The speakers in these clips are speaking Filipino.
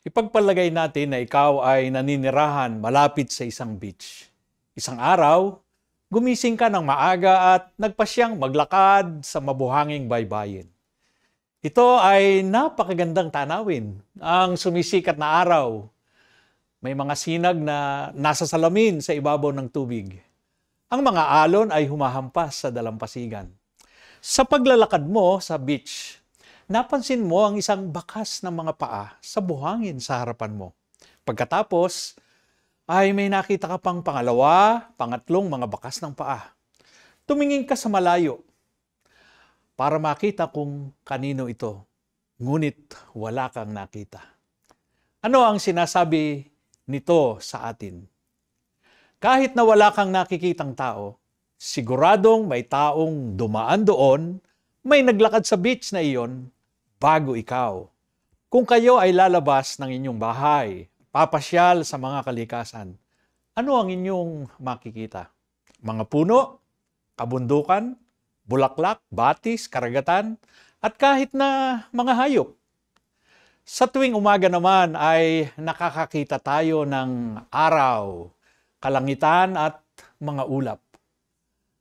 Ipagpalagay natin na ikaw ay naninirahan malapit sa isang beach. Isang araw, gumising ka ng maaga at nagpasyang maglakad sa mabuhanging baybayin. Ito ay napakagandang tanawin, ang sumisikat na araw. May mga sinag na nasa salamin sa ibabaw ng tubig. Ang mga alon ay humahampas sa dalampasigan. Sa paglalakad mo sa beach, napansin mo ang isang bakas ng mga paa sa buhangin sa harapan mo. Pagkatapos, ay may nakita ka pang pangalawa, pangatlong mga bakas ng paa. Tumingin ka sa malayo para makita kung kanino ito. Ngunit wala kang nakita. Ano ang sinasabi nito sa atin? Kahit na wala kang nakikitang tao, siguradong may taong dumaan doon, may naglakad sa beach na iyon bago ikaw. Kung kayo ay lalabas ng inyong bahay, papasyal sa mga kalikasan, ano ang inyong makikita? Mga puno, kabundukan, bulaklak, batis, karagatan, at kahit na mga hayop. Sa tuwing umaga naman ay nakakakita tayo ng araw, kalangitan at mga ulap.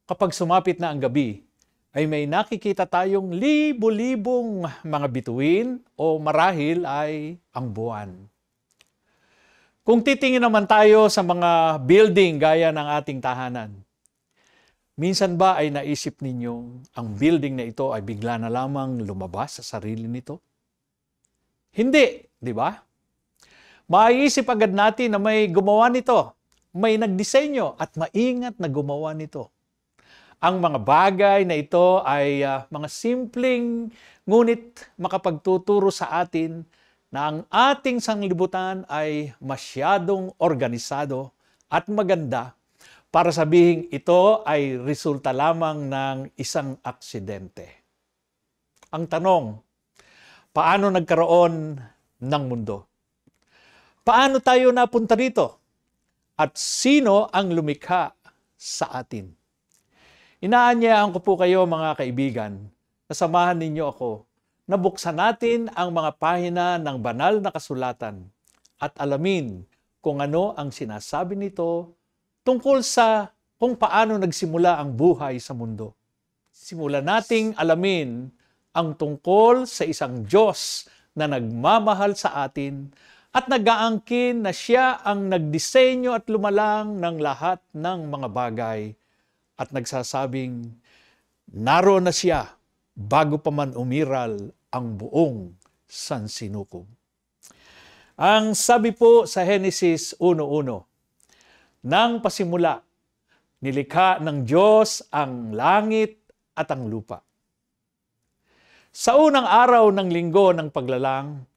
Kapag sumapit na ang gabi, ay may nakikita tayong libu libong mga bituin o marahil ay ang buwan. Kung titingin naman tayo sa mga building gaya ng ating tahanan, minsan ba ay naisip ninyo ang building na ito ay bigla na lamang lumabas sa sarili nito? Hindi, di ba? Maiisip agad natin na may gumawa nito, may nagdisenyo at maingat na gumawa nito. Ang mga bagay na ito ay uh, mga simpleng ngunit makapagtuturo sa atin na ang ating sanglibutan ay masyadong organisado at maganda para sabihing ito ay resulta lamang ng isang aksidente. Ang tanong, paano nagkaroon ng mundo? Paano tayo napunta dito? At sino ang lumikha sa atin? Inaanyayahan ko po kayo mga kaibigan, nasamahan ninyo ako na buksan natin ang mga pahina ng banal na kasulatan at alamin kung ano ang sinasabi nito tungkol sa kung paano nagsimula ang buhay sa mundo. Simulan nating alamin ang tungkol sa isang Diyos na nagmamahal sa atin at nagaangkin na siya ang nagdisenyo at lumalang ng lahat ng mga bagay at nagsasabing naroon na siya bago pa man umiral ang buong sansinukob. Ang sabi po sa Henesis 1.1, Nang pasimula, nilikha ng Diyos ang langit at ang lupa. Sa unang araw ng linggo ng paglalang,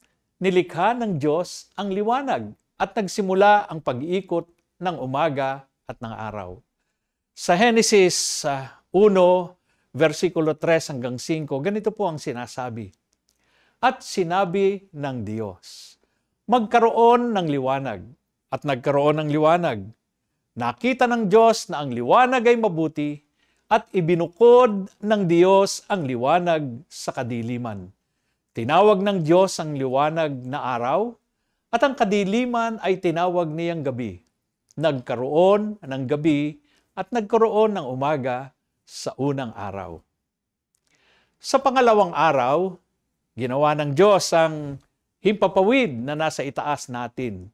nilikha ng Diyos ang liwanag at nagsimula ang pag-iikot ng umaga at ng araw. Sa Genesis uh, ah, 1, versikulo 3 hanggang 5, ganito po ang sinasabi. At sinabi ng Diyos, magkaroon ng liwanag. At nagkaroon ng liwanag. Nakita ng Diyos na ang liwanag ay mabuti at ibinukod ng Diyos ang liwanag sa kadiliman. Tinawag ng Diyos ang liwanag na araw at ang kadiliman ay tinawag niyang gabi. Nagkaroon ng gabi at nagkaroon ng umaga sa unang araw. Sa pangalawang araw, ginawa ng Diyos ang himpapawid na nasa itaas natin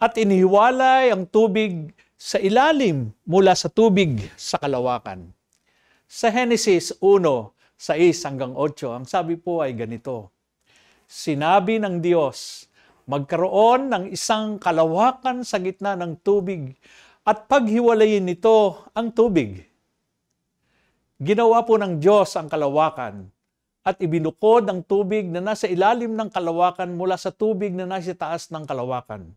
at inihiwalay ang tubig sa ilalim mula sa tubig sa kalawakan. Sa Henesis 1, 6 hanggang 8, ang sabi po ay ganito, Sinabi ng Diyos, magkaroon ng isang kalawakan sa gitna ng tubig at paghiwalayin nito ang tubig. Ginawa po ng Diyos ang kalawakan at ibinukod ang tubig na nasa ilalim ng kalawakan mula sa tubig na nasa taas ng kalawakan.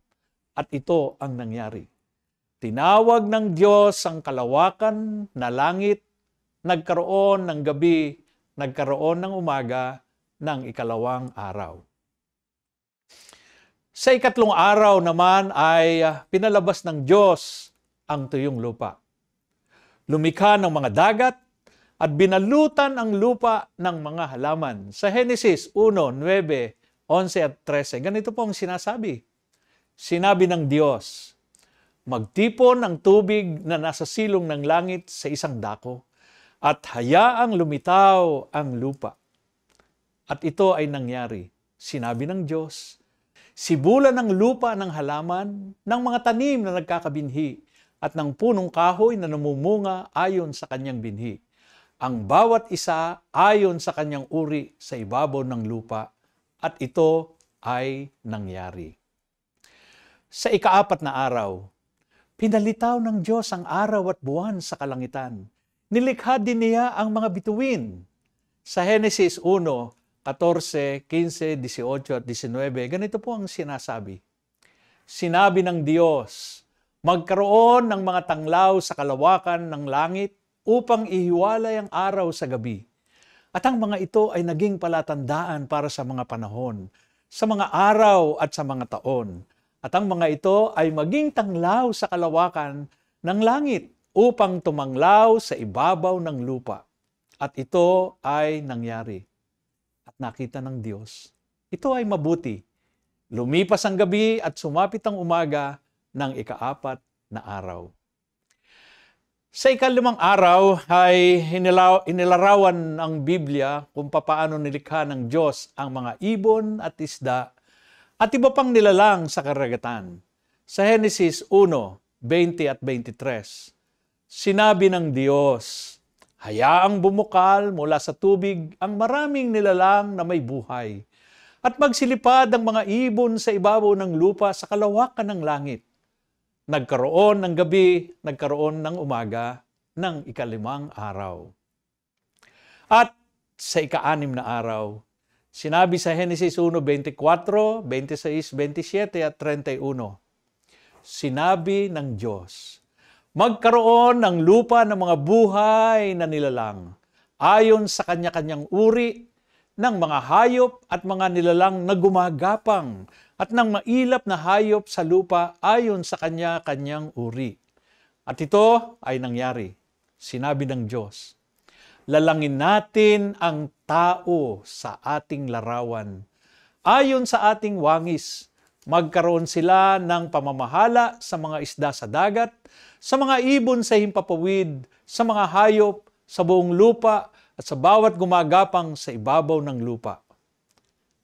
At ito ang nangyari. Tinawag ng Diyos ang kalawakan na langit, nagkaroon ng gabi, nagkaroon ng umaga, ng ikalawang araw. Sa ikatlong araw naman ay pinalabas ng Diyos ang tuyong lupa. Lumikha ng mga dagat at binalutan ang lupa ng mga halaman. Sa Henesis 1, 9, 11 at 13, ganito po ang sinasabi. Sinabi ng Diyos, magtipon ang tubig na nasa silong ng langit sa isang dako at hayaang lumitaw ang lupa. At ito ay nangyari. Sinabi ng Diyos, sibulan ng lupa ng halaman ng mga tanim na nagkakabinhi at ng punong kahoy na namumunga ayon sa kanyang binhi. Ang bawat isa ayon sa kanyang uri sa ibabaw ng lupa at ito ay nangyari. Sa ikaapat na araw, pinalitaw ng Diyos ang araw at buwan sa kalangitan. Nilikha din niya ang mga bituin. Sa Henesis 1, 14, 15, 18 at 19, ganito po ang sinasabi. Sinabi ng Diyos, magkaroon ng mga tanglaw sa kalawakan ng langit upang ihiwalay ang araw sa gabi. At ang mga ito ay naging palatandaan para sa mga panahon, sa mga araw at sa mga taon. At ang mga ito ay maging tanglaw sa kalawakan ng langit upang tumanglaw sa ibabaw ng lupa. At ito ay nangyari. At nakita ng Diyos. Ito ay mabuti. Lumipas ang gabi at sumapit ang umaga, ng ikaapat na araw. Sa ikalimang araw ay inilarawan ang Biblia kung papaano nilikha ng Diyos ang mga ibon at isda at iba pang nilalang sa karagatan. Sa Henesis 1, 20 at 23, sinabi ng Diyos, Hayaang bumukal mula sa tubig ang maraming nilalang na may buhay at magsilipad ang mga ibon sa ibabaw ng lupa sa kalawakan ng langit Nagkaroon ng gabi, nagkaroon ng umaga, ng ikalimang araw. At sa ikaanim na araw, sinabi sa Henesis 1.24, 26, 27 at 31, sinabi ng Diyos, magkaroon ng lupa ng mga buhay na nilalang ayon sa kanya-kanyang uri ng mga hayop at mga nilalang na gumagapang at ng mailap na hayop sa lupa ayon sa kanya-kanyang uri. At ito ay nangyari. Sinabi ng Diyos, Lalangin natin ang tao sa ating larawan. Ayon sa ating wangis, magkaroon sila ng pamamahala sa mga isda sa dagat, sa mga ibon sa himpapawid, sa mga hayop, sa buong lupa, at sa bawat gumagapang sa ibabaw ng lupa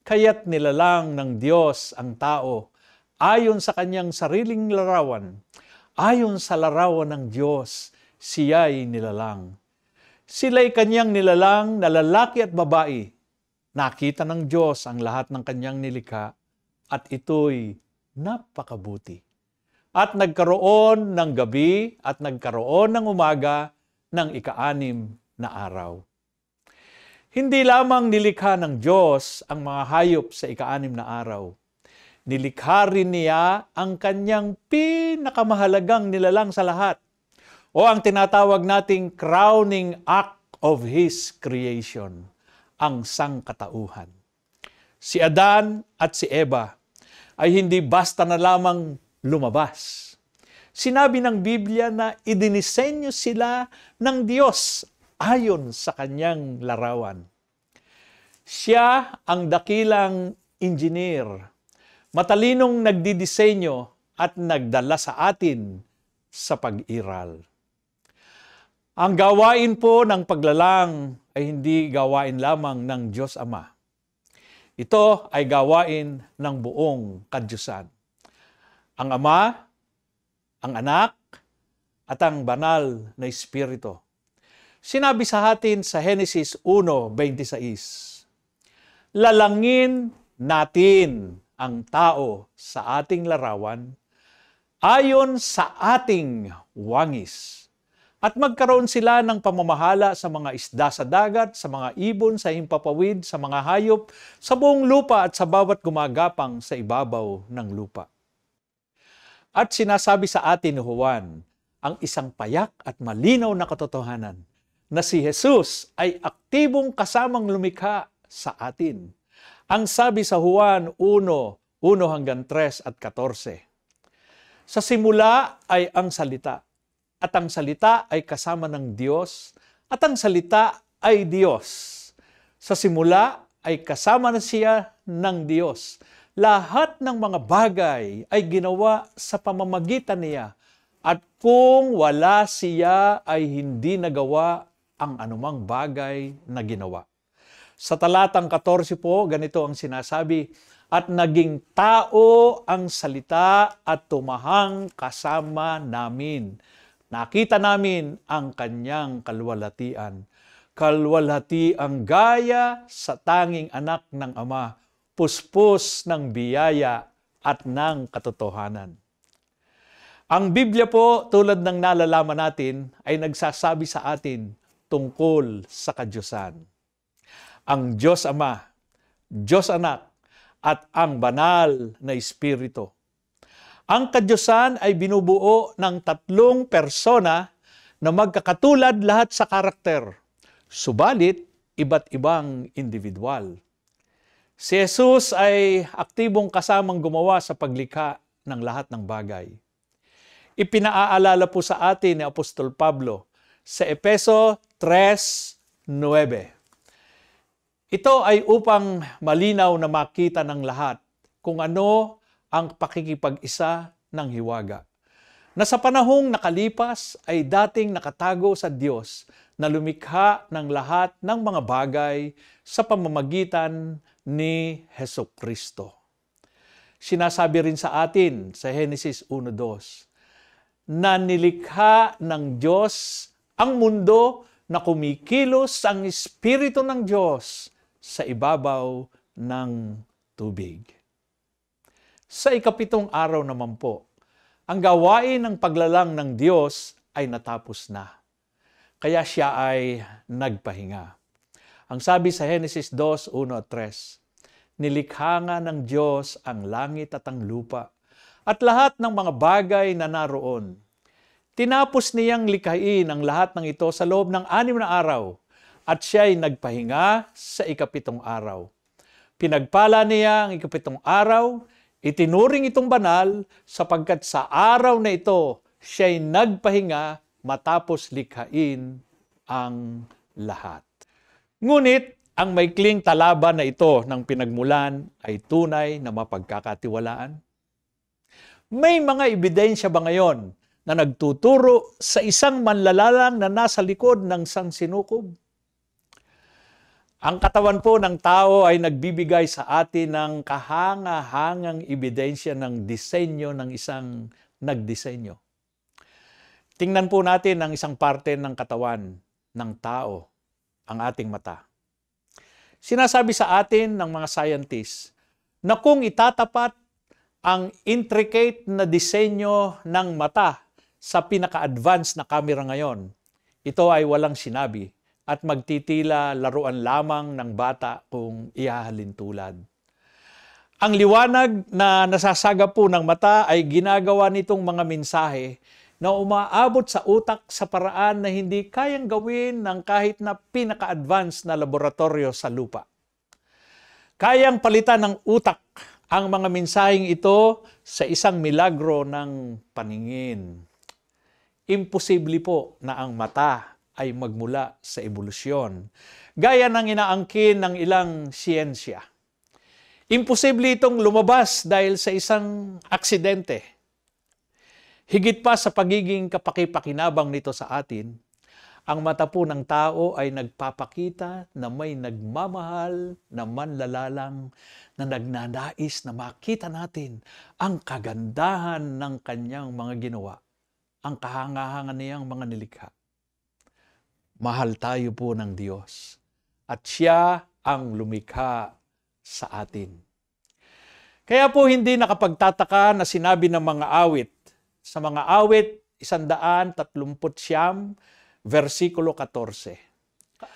kaya't nilalang ng Diyos ang tao ayon sa kanyang sariling larawan. Ayon sa larawan ng Diyos, siya'y nilalang. Sila'y kanyang nilalang na lalaki at babae. Nakita ng Diyos ang lahat ng kanyang nilika at ito'y napakabuti. At nagkaroon ng gabi at nagkaroon ng umaga ng ikaanim na araw. Hindi lamang nilikha ng Diyos ang mga hayop sa ikaanim na araw. Nilikha rin niya ang kanyang pinakamahalagang nilalang sa lahat o ang tinatawag nating crowning act of His creation, ang sangkatauhan. Si Adan at si Eva ay hindi basta na lamang lumabas. Sinabi ng Biblia na idinisenyo sila ng Diyos ayon sa kanyang larawan. Siya ang dakilang engineer, matalinong nagdidisenyo at nagdala sa atin sa pag-iral. Ang gawain po ng paglalang ay hindi gawain lamang ng Diyos Ama. Ito ay gawain ng buong kadyusan. Ang Ama, ang Anak, at ang Banal na Espiritu Sinabi sa atin sa Henesis 1.26, Lalangin natin ang tao sa ating larawan ayon sa ating wangis. At magkaroon sila ng pamamahala sa mga isda sa dagat, sa mga ibon, sa himpapawid, sa mga hayop, sa buong lupa at sa bawat gumagapang sa ibabaw ng lupa. At sinasabi sa atin ni Juan, ang isang payak at malinaw na katotohanan na si Jesus ay aktibong kasamang lumikha sa atin. Ang sabi sa Juan 1, 1 hanggang 3 at 14. Sa simula ay ang salita, at ang salita ay kasama ng Diyos, at ang salita ay Diyos. Sa simula ay kasama na siya ng Diyos. Lahat ng mga bagay ay ginawa sa pamamagitan niya at kung wala siya ay hindi nagawa ang anumang bagay na ginawa. Sa talatang 14 po, ganito ang sinasabi, At naging tao ang salita at tumahang kasama namin. Nakita namin ang kanyang kalwalatian. Kalwalati ang gaya sa tanging anak ng Ama, puspos ng biyaya at ng katotohanan. Ang Biblia po, tulad ng nalalaman natin, ay nagsasabi sa atin tungkol sa Kadyusan. Ang Diyos Ama, Diyos Anak, at ang Banal na Espiritu. Ang Kadyusan ay binubuo ng tatlong persona na magkakatulad lahat sa karakter, subalit iba't ibang individual. Si Jesus ay aktibong kasamang gumawa sa paglikha ng lahat ng bagay. Ipinaaalala po sa atin ni Apostol Pablo sa Epeso 3.9. Ito ay upang malinaw na makita ng lahat kung ano ang pakikipag-isa ng hiwaga. Na sa panahong nakalipas ay dating nakatago sa Diyos na lumikha ng lahat ng mga bagay sa pamamagitan ni Heso Kristo. Sinasabi rin sa atin sa Henesis 1.2 na nilikha ng Diyos ang mundo na kumikilos ang Espiritu ng Diyos sa ibabaw ng tubig. Sa ikapitong araw naman po, ang gawain ng paglalang ng Diyos ay natapos na. Kaya siya ay nagpahinga. Ang sabi sa Henesis 2, 1 3, Nilikha nga ng Diyos ang langit at ang lupa, at lahat ng mga bagay na naroon, Tinapos niyang likhain ang lahat ng ito sa loob ng anim na araw at siya ay nagpahinga sa ikapitong araw. Pinagpala niya ang ikapitong araw, itinuring itong banal sapagkat sa araw na ito siya ay nagpahinga matapos likhain ang lahat. Ngunit ang maikling talaban na ito ng pinagmulan ay tunay na mapagkakatiwalaan? May mga ebidensya ba ngayon na nagtuturo sa isang manlalalang na nasa likod ng sangsinukob. Ang katawan po ng tao ay nagbibigay sa atin ng kahanga-hangang ebidensya ng disenyo ng isang nagdisenyo. Tingnan po natin ang isang parte ng katawan ng tao, ang ating mata. Sinasabi sa atin ng mga scientists na kung itatapat ang intricate na disenyo ng mata sa pinaka advance na camera ngayon, ito ay walang sinabi at magtitila laruan lamang ng bata kung ihahalin tulad. Ang liwanag na nasasaga po ng mata ay ginagawa nitong mga mensahe na umaabot sa utak sa paraan na hindi kayang gawin ng kahit na pinaka advance na laboratorio sa lupa. Kayang palitan ng utak ang mga mensaheng ito sa isang milagro ng paningin. Imposible po na ang mata ay magmula sa ebolusyon, gaya ng inaangkin ng ilang siyensya. Imposible itong lumabas dahil sa isang aksidente. Higit pa sa pagiging kapakipakinabang nito sa atin, ang mata po ng tao ay nagpapakita na may nagmamahal na manlalalang na nagnanais na makita natin ang kagandahan ng kanyang mga ginawa ang kahangahangan niyang mga nilikha. Mahal tayo po ng Diyos at siya ang lumikha sa atin. Kaya po hindi nakapagtataka na sinabi ng mga awit. Sa mga awit, 139 tatlumput versikulo 14.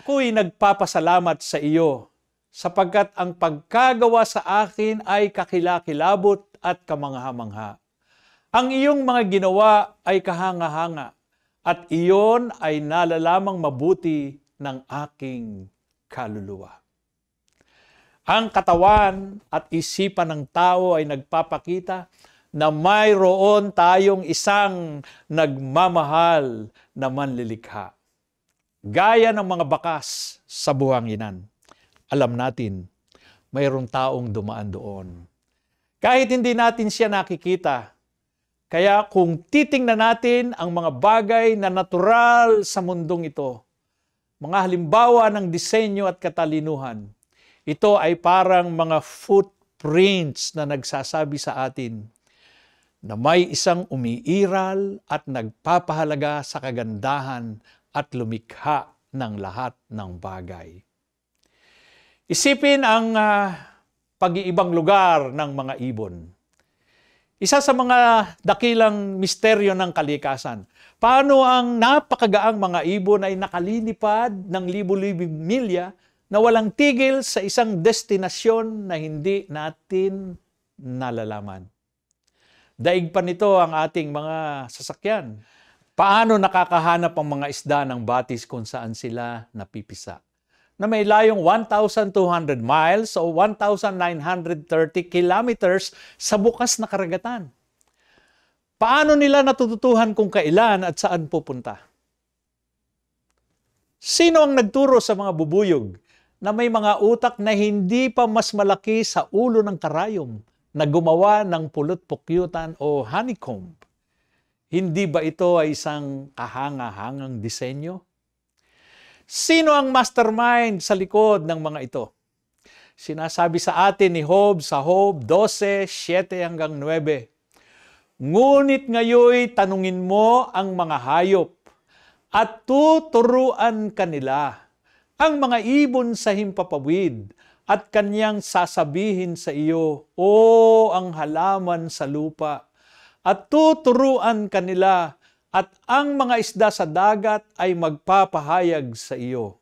Ako'y nagpapasalamat sa iyo sapagkat ang pagkagawa sa akin ay kakilakilabot at kamangha-mangha. Ang iyong mga ginawa ay kahanga-hanga at iyon ay nalalamang mabuti ng aking kaluluwa. Ang katawan at isipan ng tao ay nagpapakita na mayroon tayong isang nagmamahal na manlilikha. Gaya ng mga bakas sa buhanginan. Alam natin, mayroong taong dumaan doon. Kahit hindi natin siya nakikita, kaya kung titingnan natin ang mga bagay na natural sa mundong ito, mga halimbawa ng disenyo at katalinuhan, ito ay parang mga footprints na nagsasabi sa atin na may isang umiiral at nagpapahalaga sa kagandahan at lumikha ng lahat ng bagay. Isipin ang uh, pag-iibang lugar ng mga ibon. Isa sa mga dakilang misteryo ng kalikasan. Paano ang napakagaang mga ibon ay nakalinipad ng libo-libing milya na walang tigil sa isang destinasyon na hindi natin nalalaman. Daig pa nito ang ating mga sasakyan. Paano nakakahanap ang mga isda ng batis kung saan sila napipisa? na may layong 1,200 miles o 1,930 kilometers sa bukas na karagatan. Paano nila natututuhan kung kailan at saan pupunta? Sino ang nagturo sa mga bubuyog na may mga utak na hindi pa mas malaki sa ulo ng karayom na gumawa ng pulot-pukyutan o honeycomb? Hindi ba ito ay isang kahanga-hangang disenyo? Sino ang mastermind sa likod ng mga ito? Sinasabi sa atin ni Job sa Job 12, 7 hanggang 9. Ngunit ngayoy tanungin mo ang mga hayop at tuturuan kanila ang mga ibon sa himpapawid at kanyang sasabihin sa iyo, O ang halaman sa lupa, at tuturuan kanila at ang mga isda sa dagat ay magpapahayag sa iyo.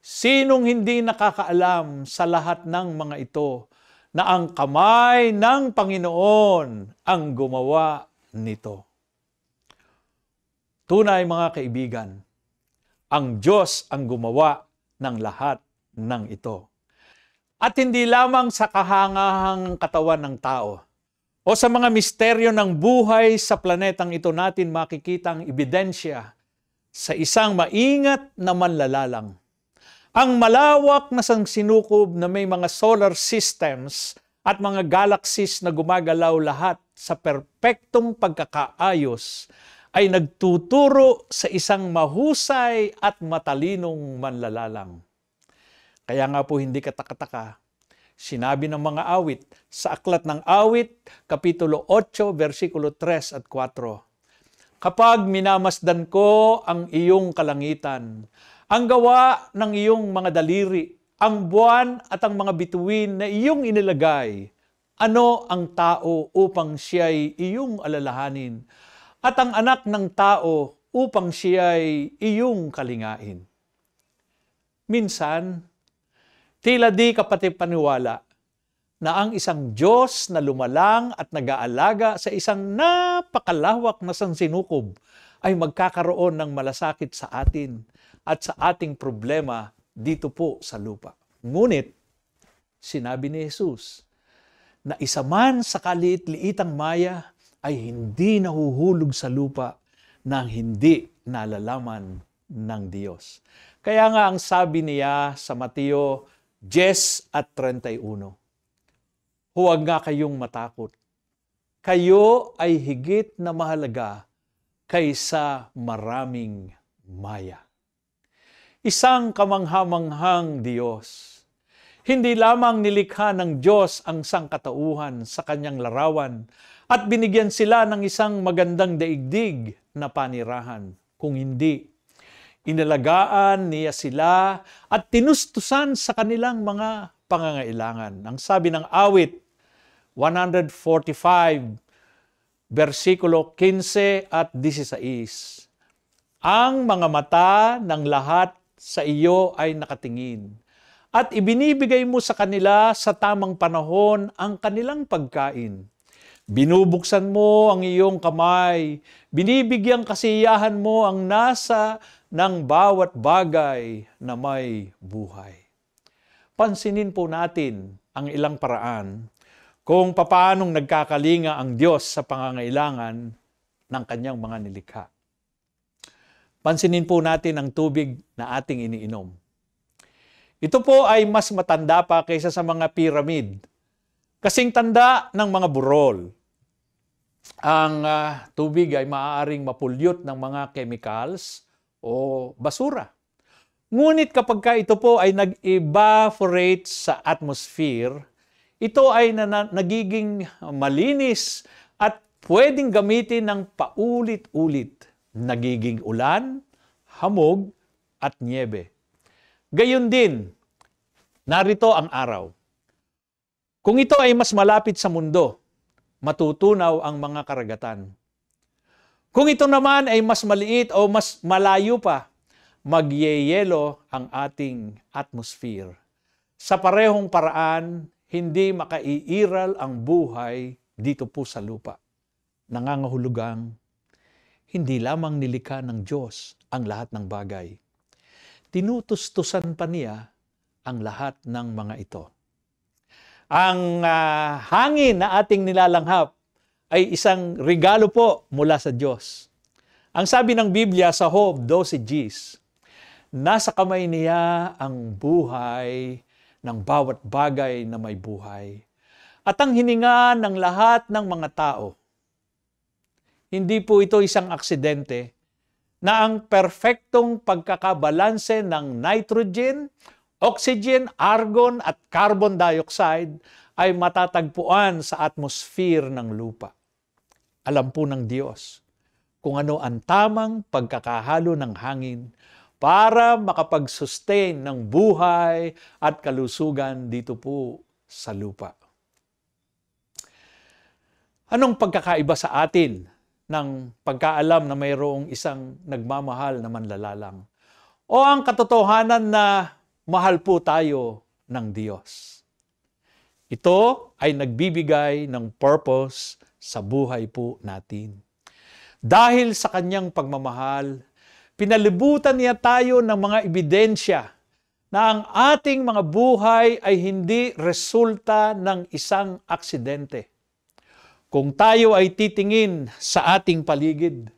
Sinong hindi nakakaalam sa lahat ng mga ito na ang kamay ng Panginoon ang gumawa nito? Tunay mga kaibigan, ang Diyos ang gumawa ng lahat ng ito. At hindi lamang sa kahangahang katawan ng tao, o sa mga misteryo ng buhay sa planetang ito natin makikita ang ebidensya sa isang maingat na manlalalang. Ang malawak na sangsinukob na may mga solar systems at mga galaxies na gumagalaw lahat sa perpektong pagkakaayos ay nagtuturo sa isang mahusay at matalinong manlalalang. Kaya nga po hindi katakataka Sinabi ng mga awit sa aklat ng awit, Kapitulo 8, versikulo 3 at 4. Kapag minamasdan ko ang iyong kalangitan, ang gawa ng iyong mga daliri, ang buwan at ang mga bituin na iyong inilagay, ano ang tao upang siya'y iyong alalahanin, at ang anak ng tao upang siya'y iyong kalingain. Minsan, Tila di kapatipaniwala na ang isang Diyos na lumalang at nag-aalaga sa isang napakalawak na sansinukob ay magkakaroon ng malasakit sa atin at sa ating problema dito po sa lupa. Ngunit, sinabi ni Jesus na isa man sa kaliit-liitang maya ay hindi nahuhulog sa lupa nang hindi nalalaman ng Diyos. Kaya nga ang sabi niya sa Mateo 10 at 31. Huwag nga kayong matakot. Kayo ay higit na mahalaga kaysa maraming maya. Isang kamanghamanghang Diyos. Hindi lamang nilikha ng Diyos ang sangkatauhan sa kanyang larawan at binigyan sila ng isang magandang daigdig na panirahan, kung hindi inalagaan niya sila at tinustusan sa kanilang mga pangangailangan. Ang sabi ng awit 145 versikulo 15 at 16. Ang mga mata ng lahat sa iyo ay nakatingin at ibinibigay mo sa kanila sa tamang panahon ang kanilang pagkain. Binubuksan mo ang iyong kamay, binibigyang kasiyahan mo ang nasa ng bawat bagay na may buhay. Pansinin po natin ang ilang paraan kung papaanong nagkakalinga ang Diyos sa pangangailangan ng kanyang mga nilikha. Pansinin po natin ang tubig na ating iniinom. Ito po ay mas matanda pa kaysa sa mga piramid. Kasing tanda ng mga burol. Ang uh, tubig ay maaaring mapulyot ng mga chemicals o basura. Ngunit kapag ka ito po ay nag-evaporate sa atmosphere, ito ay na- nagiging malinis at pwedeng gamitin ng paulit-ulit. Nagiging ulan, hamog, at niebe. Gayon din, narito ang araw. Kung ito ay mas malapit sa mundo, matutunaw ang mga karagatan. Kung ito naman ay mas maliit o mas malayo pa, magyeyelo ang ating atmosphere. Sa parehong paraan, hindi makaiiral ang buhay dito po sa lupa. Nangangahulugang, hindi lamang nilika ng Diyos ang lahat ng bagay. Tinutustusan pa niya ang lahat ng mga ito. Ang uh, hangin na ating nilalanghap ay isang regalo po mula sa Diyos. Ang sabi ng Biblia sa Hob 12 Gs, Nasa kamay niya ang buhay ng bawat bagay na may buhay at ang hininga ng lahat ng mga tao. Hindi po ito isang aksidente na ang perfectong pagkakabalanse ng nitrogen, oxygen, argon at carbon dioxide ay matatagpuan sa atmosphere ng lupa. Alam po ng Diyos kung ano ang tamang pagkakahalo ng hangin para makapag-sustain ng buhay at kalusugan dito po sa lupa. Anong pagkakaiba sa atin ng pagkaalam na mayroong isang nagmamahal na manlalalang? O ang katotohanan na mahal po tayo ng Diyos? Ito ay nagbibigay ng purpose sa buhay po natin. Dahil sa kanyang pagmamahal, pinalibutan niya tayo ng mga ebidensya na ang ating mga buhay ay hindi resulta ng isang aksidente. Kung tayo ay titingin sa ating paligid,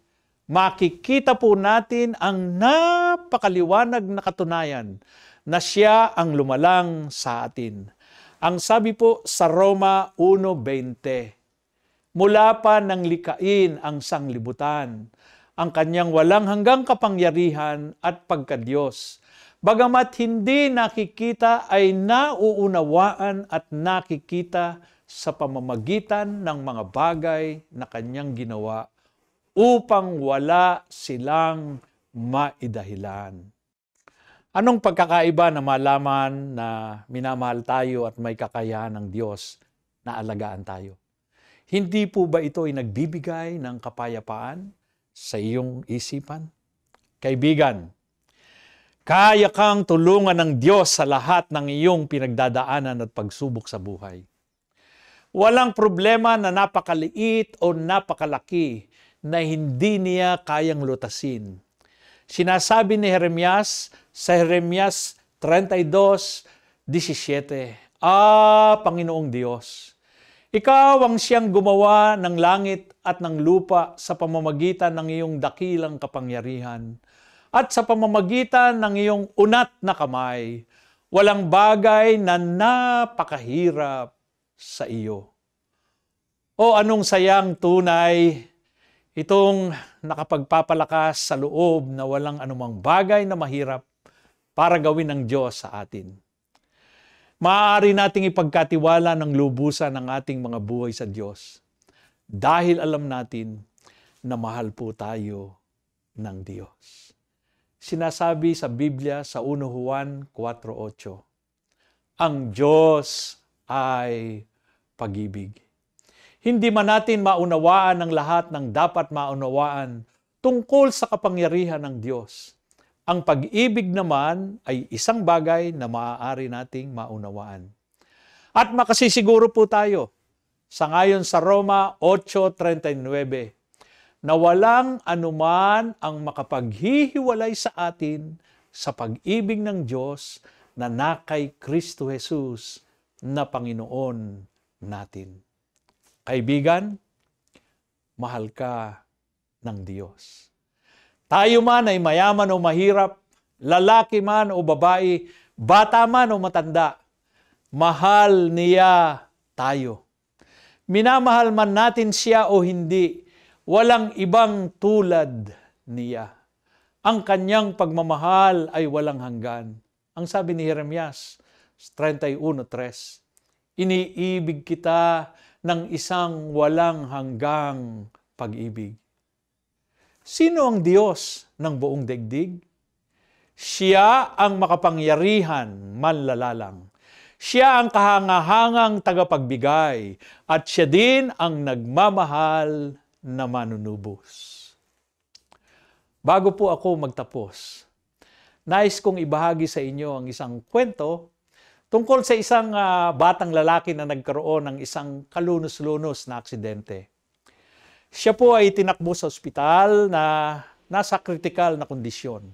makikita po natin ang napakaliwanag na katunayan na siya ang lumalang sa atin. Ang sabi po sa Roma 1.20, mula pa ng likain ang sanglibutan, ang kanyang walang hanggang kapangyarihan at pagkadiyos. Bagamat hindi nakikita ay nauunawaan at nakikita sa pamamagitan ng mga bagay na kanyang ginawa upang wala silang maidahilan. Anong pagkakaiba na malaman na minamahal tayo at may kakayahan ng Diyos na alagaan tayo? Hindi po ba ito ay nagbibigay ng kapayapaan sa iyong isipan? Kaibigan, kaya kang tulungan ng Diyos sa lahat ng iyong pinagdadaanan at pagsubok sa buhay. Walang problema na napakaliit o napakalaki na hindi niya kayang lutasin. Sinasabi ni Jeremias sa Jeremias 32:17, Ah, Panginoong Diyos, ikaw ang siyang gumawa ng langit at ng lupa sa pamamagitan ng iyong dakilang kapangyarihan at sa pamamagitan ng iyong unat na kamay. Walang bagay na napakahirap sa iyo. O anong sayang tunay itong nakapagpapalakas sa loob na walang anumang bagay na mahirap para gawin ng Diyos sa atin maaari nating ipagkatiwala ng lubusan ng ating mga buhay sa Diyos dahil alam natin na mahal po tayo ng Diyos. Sinasabi sa Biblia sa 1 Juan 4.8, Ang Diyos ay pag-ibig. Hindi man natin maunawaan ang lahat ng dapat maunawaan tungkol sa kapangyarihan ng Diyos – ang pag-ibig naman ay isang bagay na maaari nating maunawaan. At makasisiguro po tayo, sa ngayon sa Roma 8.39, na walang anuman ang makapaghihiwalay sa atin sa pag-ibig ng Diyos na nakay Kristo Jesus na Panginoon natin. Kaibigan, mahal ka ng Diyos. Tayo man ay mayaman o mahirap, lalaki man o babae, bata man o matanda, mahal niya tayo. Minamahal man natin siya o hindi, walang ibang tulad niya. Ang kanyang pagmamahal ay walang hanggan. Ang sabi ni Jeremias 31.3, Iniibig kita ng isang walang hanggang pag-ibig. Sino ang Diyos ng buong digdig? Siya ang makapangyarihan, manlalalang. Siya ang kahangahangang tagapagbigay at siya din ang nagmamahal na manunubos. Bago po ako magtapos, nais kong ibahagi sa inyo ang isang kwento tungkol sa isang uh, batang lalaki na nagkaroon ng isang kalunos-lunos na aksidente. Siya po ay tinakbo sa ospital na nasa critical na kondisyon.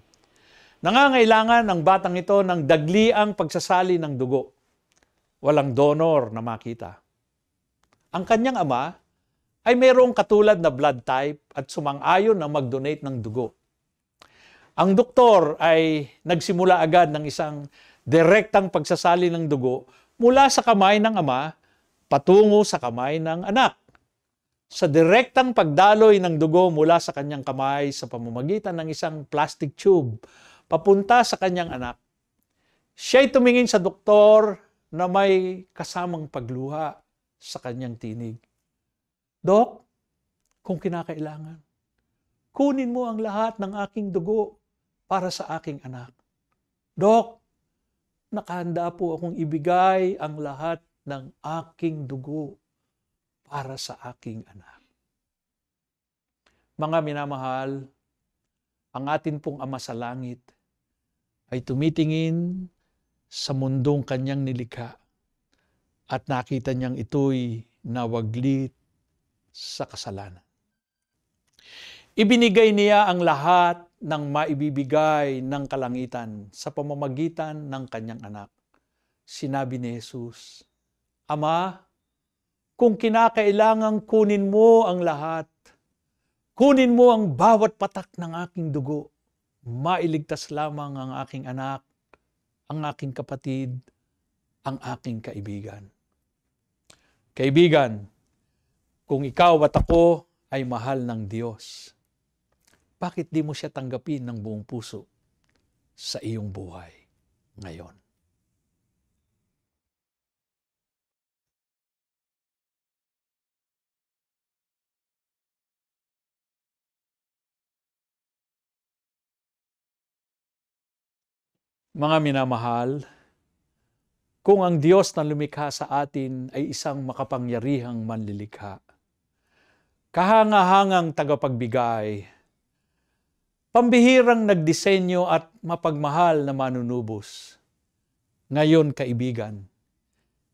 Nangangailangan ang batang ito ng dagliang pagsasali ng dugo. Walang donor na makita. Ang kanyang ama ay mayroong katulad na blood type at sumang-ayon na mag-donate ng dugo. Ang doktor ay nagsimula agad ng isang direktang pagsasali ng dugo mula sa kamay ng ama patungo sa kamay ng anak sa direktang pagdaloy ng dugo mula sa kanyang kamay sa pamamagitan ng isang plastic tube papunta sa kanyang anak. Siya'y tumingin sa doktor na may kasamang pagluha sa kanyang tinig. Dok, kung kinakailangan, kunin mo ang lahat ng aking dugo para sa aking anak. Dok, nakahanda po akong ibigay ang lahat ng aking dugo para sa aking anak. Mga minamahal, ang atin pong Ama sa Langit ay tumitingin sa mundong kanyang nilikha at nakita niyang ito'y nawaglit sa kasalanan. Ibinigay niya ang lahat ng maibibigay ng kalangitan sa pamamagitan ng kanyang anak. Sinabi ni Jesus, Ama, kung kinakailangang kunin mo ang lahat. Kunin mo ang bawat patak ng aking dugo. Mailigtas lamang ang aking anak, ang aking kapatid, ang aking kaibigan. Kaibigan, kung ikaw at ako ay mahal ng Diyos, bakit di mo siya tanggapin ng buong puso sa iyong buhay ngayon? Mga minamahal, kung ang Diyos na lumikha sa atin ay isang makapangyarihang manlilikha, kahangahangang tagapagbigay, pambihirang nagdisenyo at mapagmahal na manunubos. Ngayon, kaibigan,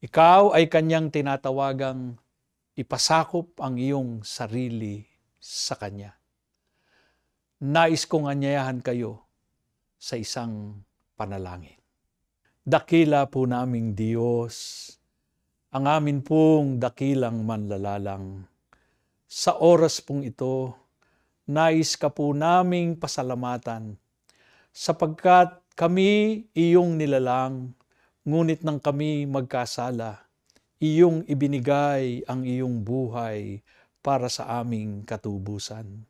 ikaw ay kanyang tinatawagang ipasakop ang iyong sarili sa kanya. Nais kong anyayahan kayo sa isang panalangin. Dakila po naming Diyos, ang amin pong dakilang manlalalang. Sa oras pong ito, nais ka po naming pasalamatan sapagkat kami iyong nilalang, ngunit nang kami magkasala, iyong ibinigay ang iyong buhay para sa aming katubusan.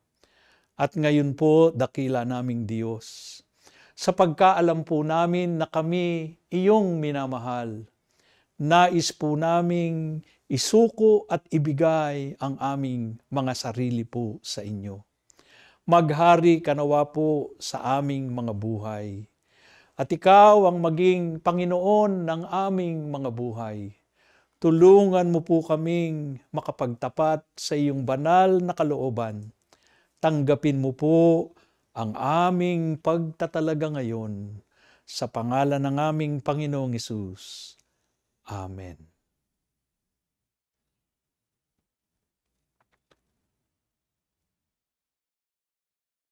At ngayon po, dakila naming Diyos, sa pagkaalam po namin na kami iyong minamahal. Nais po naming isuko at ibigay ang aming mga sarili po sa inyo. Maghari kanawa po sa aming mga buhay. At ikaw ang maging Panginoon ng aming mga buhay. Tulungan mo po kaming makapagtapat sa iyong banal na kalooban. Tanggapin mo po ang aming pagtatalaga ngayon sa pangalan ng aming Panginoong Isus. Amen.